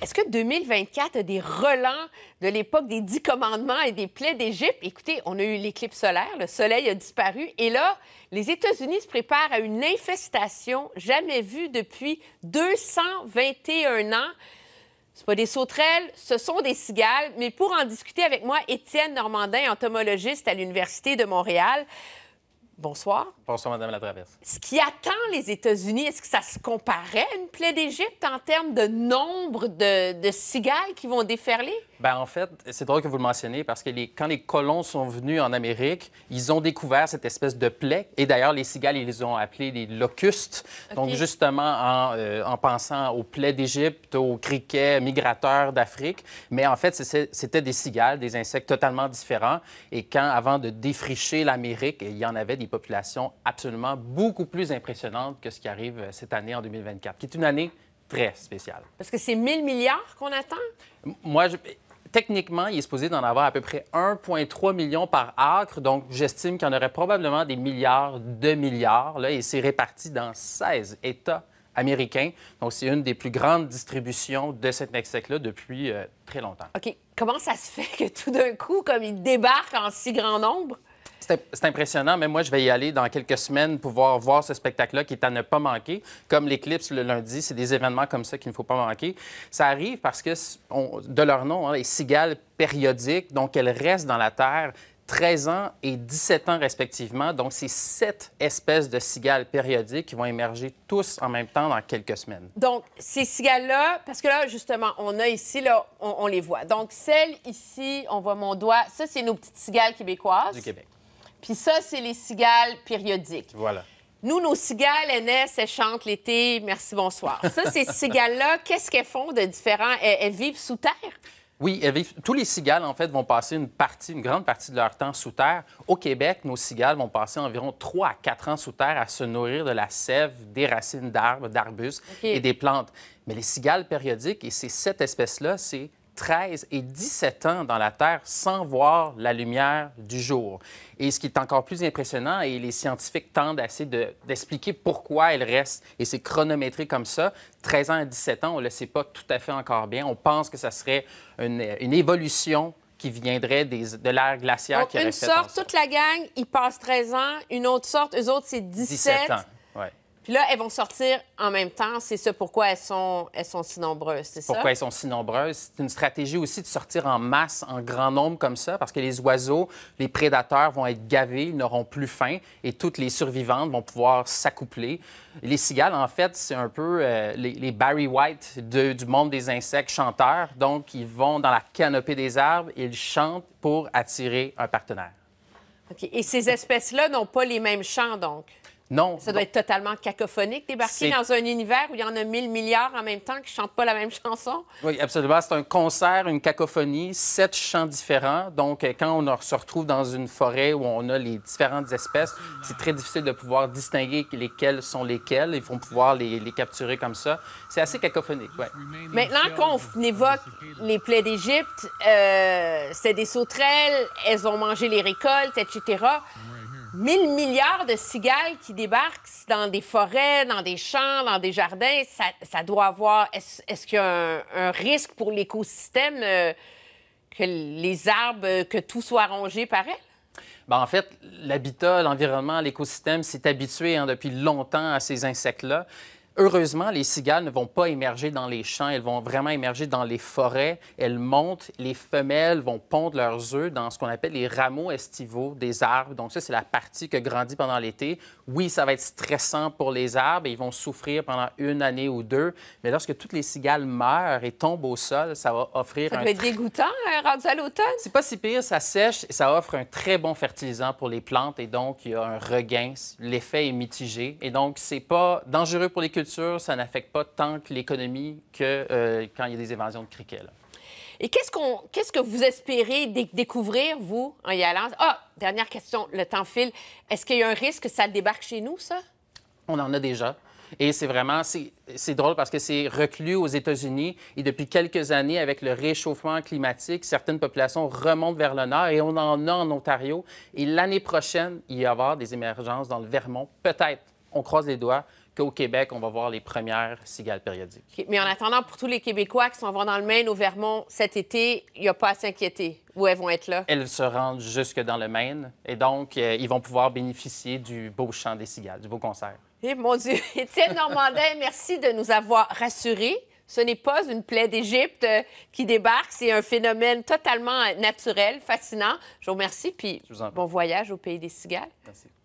est-ce que 2024 a des relents de l'époque des dix commandements et des plaies d'Égypte? Écoutez, on a eu l'éclipse solaire, le soleil a disparu, et là, les États-Unis se préparent à une infestation jamais vue depuis 221 ans. Ce pas des sauterelles, ce sont des cigales. Mais pour en discuter avec moi, Étienne Normandin, entomologiste à l'Université de Montréal. Bonsoir. Bonsoir, Madame la Ce qui attend les États-Unis, est-ce que ça se comparait à une plaie d'Égypte en termes de nombre de, cigales qui vont déferler? Bien, en fait, c'est drôle que vous le mentionnez parce que les, quand les colons sont venus en Amérique, ils ont découvert cette espèce de plaie. Et d'ailleurs, les cigales, ils les ont appelées les locustes. Donc, justement, en, euh, en, pensant aux plaies d'Égypte, aux criquets migrateurs d'Afrique. Mais en fait, c'était des cigales, des insectes totalement différents. Et quand, avant de défricher l'Amérique, il y en avait des population absolument beaucoup plus impressionnante que ce qui arrive euh, cette année en 2024, qui est une année très spéciale. Parce que c'est 1000 milliards qu'on attend? Moi, je... techniquement, il est supposé d'en avoir à peu près 1,3 million par acre, donc j'estime qu'il y en aurait probablement des milliards de milliards, là, et c'est réparti dans 16 États américains. Donc, c'est une des plus grandes distributions de cette mexique là depuis euh, très longtemps. OK. Comment ça se fait que tout d'un coup, comme il débarque en si grand nombre? C'est impressionnant, mais moi, je vais y aller dans quelques semaines, pouvoir voir ce spectacle-là qui est à ne pas manquer. Comme l'Éclipse le lundi, c'est des événements comme ça qu'il ne faut pas manquer. Ça arrive parce que, de leur nom, hein, les cigales périodiques, donc elles restent dans la Terre 13 ans et 17 ans respectivement. Donc, c'est sept espèces de cigales périodiques qui vont émerger tous en même temps dans quelques semaines. Donc, ces cigales-là, parce que là, justement, on a ici, là, on, on les voit. Donc, celle ici, on voit mon doigt, ça, c'est nos petites cigales québécoises. Du Québec. Puis ça, c'est les cigales périodiques. Voilà. Nous, nos cigales, elles naissent, elles chantent l'été, merci, bonsoir. Ça, ces cigales-là, qu'est-ce qu'elles font de différents Elles, vivent sous terre? Oui, elles vivent... tous les cigales, en fait, vont passer une partie, une grande partie de leur temps sous terre. Au Québec, nos cigales vont passer environ 3 à 4 ans sous terre à se nourrir de la sève, des racines d'arbres, d'arbustes et des plantes. Mais les cigales périodiques, et c'est cette espèce-là, c'est 13 et 17 ans dans la Terre sans voir la lumière du jour. Et ce qui est encore plus impressionnant, et les scientifiques tendent assez d'expliquer pourquoi elle reste, et c'est chronométré comme ça, 13 ans à 17 ans, on ne le sait pas tout à fait encore bien. On pense que ça serait une, évolution qui viendrait des, de l'ère glaciaire Donc, Une sorte, toute la gang, ils passent 13 ans. Une autre sorte, eux autres, c'est 17. 17 ans, ouais. Puis là, elles vont sortir en même temps. C'est ça pourquoi elles sont, elles sont si nombreuses, c'est ça? Pourquoi elles sont si nombreuses? C'est une stratégie aussi de sortir en masse, en grand nombre comme ça, parce que les oiseaux, les prédateurs vont être gavés, ils n'auront plus faim et toutes les survivantes vont pouvoir s'accoupler. Les cigales, en fait, c'est un peu euh, les, Barry White du monde des insectes chanteurs. Donc, ils vont dans la canopée des arbres, ils chantent pour attirer un partenaire. OK. Et ces espèces-là n'ont pas les mêmes chants, donc? Non. Ça doit être totalement cacophonique, débarquer dans un univers où il y en a mille milliards en même temps qui ne chantent pas la même chanson. Oui, absolument. C'est un concert, une cacophonie, sept chants différents. Donc, euh, quand on se retrouve dans une forêt où on a les différentes espèces, c'est très difficile de pouvoir distinguer lesquelles sont lesquelles. Ils vont pouvoir les, capturer comme ça. C'est assez cacophonique, oui. Maintenant qu'on évoque les plaies d'Égypte, euh, c'est des sauterelles, elles ont mangé les récoltes, etc. 1000 milliards de cigales qui débarquent dans des forêts, dans des champs, dans des jardins, ça, doit avoir. Est-ce qu'il y a un, risque pour l'écosystème euh, que les arbres, euh, que tout soit rongé par elles? Ben, en fait, l'habitat, l'environnement, l'écosystème s'est habitué hein, depuis longtemps à ces insectes-là. Heureusement, les cigales ne vont pas émerger dans les champs, elles vont vraiment émerger dans les forêts. Elles montent, les femelles vont pondre leurs œufs dans ce qu'on appelle les rameaux estivaux des arbres. Donc ça, c'est la partie que grandit pendant l'été. Oui, ça va être stressant pour les arbres, et ils vont souffrir pendant une année ou deux, mais lorsque toutes les cigales meurent et tombent au sol, ça va offrir ça un... Ça être dégoûtant, hein, rendu à l'automne? C'est pas si pire, ça sèche et ça offre un très bon fertilisant pour les plantes et donc il y a un regain, l'effet est mitigé et donc c'est pas dangereux pour les cultures ça n'affecte pas tant l'économie que euh, quand il y a des évasions de criquets. Et qu'est-ce, qu'on, qu'est-ce que vous espérez découvrir, vous, en y allant? Ah, dernière question, le temps file. Est-ce qu'il y a un risque que ça débarque chez nous, ça? On en a déjà. Et c'est vraiment, c'est drôle parce que c'est reclus aux États-Unis et depuis quelques années, avec le réchauffement climatique, certaines populations remontent vers le nord et on en a en Ontario. Et l'année prochaine, il y avoir des émergences dans le Vermont, peut-être on croise les doigts qu'au Québec, on va voir les premières cigales périodiques. Mais en attendant, pour tous les Québécois qui sont vont dans le Maine, au Vermont, cet été, il n'y a pas à s'inquiéter où elles vont être là. Elles se rendent jusque dans le Maine et donc, euh, ils vont pouvoir bénéficier du beau chant des cigales, du beau concert. Et eh, mon Dieu, Étienne Normandin, merci de nous avoir rassurés. Ce n'est pas une plaie d'Égypte euh, qui débarque, c'est un phénomène totalement euh, naturel, fascinant. Je vous remercie, puis bon voyage au pays des cigales. Merci.